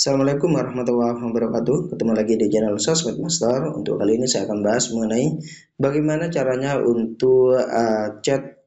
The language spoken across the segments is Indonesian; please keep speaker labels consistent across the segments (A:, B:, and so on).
A: Assalamualaikum warahmatullahi wabarakatuh Ketemu lagi di channel Sosmed Master Untuk kali ini saya akan bahas mengenai Bagaimana caranya untuk uh, chat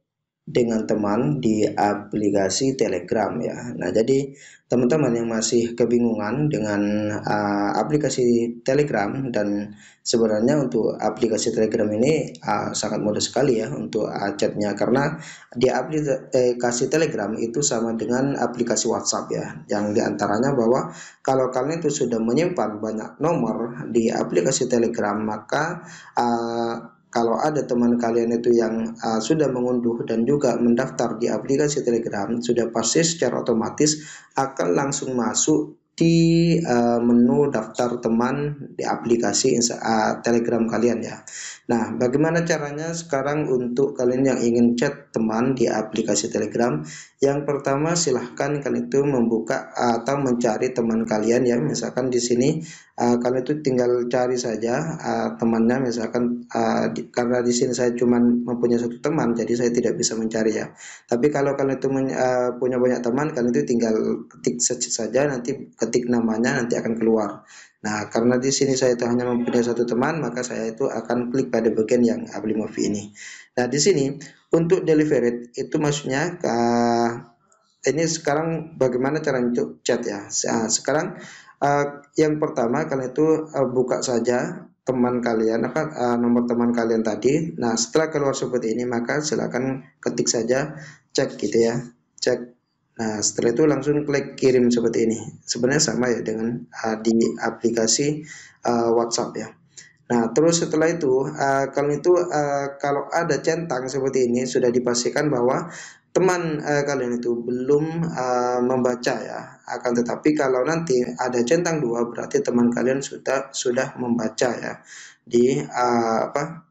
A: dengan teman di aplikasi Telegram ya. Nah, jadi teman-teman yang masih kebingungan dengan uh, aplikasi Telegram dan sebenarnya untuk aplikasi Telegram ini uh, sangat mudah sekali ya untuk uh, chatnya karena di aplikasi eh, Telegram itu sama dengan aplikasi WhatsApp ya. Yang diantaranya bahwa kalau kalian itu sudah menyimpan banyak nomor di aplikasi Telegram maka uh, kalau ada teman kalian itu yang uh, sudah mengunduh dan juga mendaftar di aplikasi Telegram, sudah pasti secara otomatis akan langsung masuk di uh, menu daftar teman di aplikasi uh, Telegram kalian ya. Nah, bagaimana caranya sekarang untuk kalian yang ingin chat teman di aplikasi Telegram? Yang pertama, silahkan kalian itu membuka atau mencari teman kalian ya. Misalkan di sini uh, kalian itu tinggal cari saja uh, temannya. Misalkan uh, di, karena di sini saya cuma mempunyai satu teman, jadi saya tidak bisa mencari ya. Tapi kalau kalian itu men, uh, punya banyak teman, kalian itu tinggal ketik saja nanti ketik namanya nanti akan keluar. Nah, karena di sini saya itu hanya mempunyai satu teman, maka saya itu akan klik pada bagian yang Apple Movie ini. Nah, di sini untuk delivery itu maksudnya uh, ini sekarang bagaimana cara untuk chat ya. Ah, sekarang ah, yang pertama kalian itu buka saja teman kalian apa nomor teman kalian tadi. Nah, setelah keluar seperti ini maka silakan ketik saja chat gitu ya. Chat Nah, setelah itu langsung klik kirim seperti ini. Sebenarnya sama ya dengan uh, di aplikasi uh, WhatsApp ya. Nah, terus setelah itu, uh, kalau itu uh, kalau ada centang seperti ini sudah dipastikan bahwa teman uh, kalian itu belum uh, membaca ya. Akan tetapi kalau nanti ada centang dua berarti teman kalian sudah sudah membaca ya di uh, apa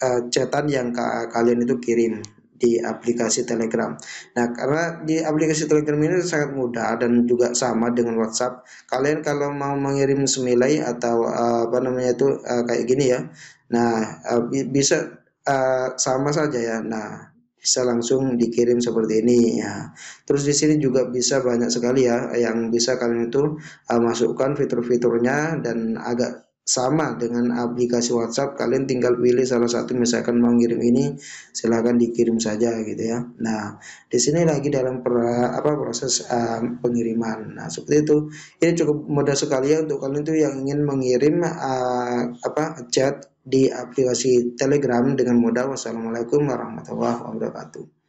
A: uh, cetan yang ka kalian itu kirim di aplikasi Telegram. Nah, karena di aplikasi Telegram ini sangat mudah dan juga sama dengan WhatsApp. Kalian kalau mau mengirim semilai atau uh, apa namanya itu uh, kayak gini ya. Nah, uh, bisa uh, sama saja ya. Nah, bisa langsung dikirim seperti ini ya. Terus di sini juga bisa banyak sekali ya yang bisa kalian itu uh, masukkan fitur-fiturnya dan agak sama dengan aplikasi WhatsApp kalian tinggal pilih salah satu misalkan mau ngirim ini silahkan dikirim saja gitu ya nah di sini lagi dalam per, apa proses um, pengiriman nah seperti itu ini cukup mudah sekali ya untuk kalian tuh yang ingin mengirim uh, apa chat di aplikasi Telegram dengan mudah wassalamualaikum warahmatullahi wabarakatuh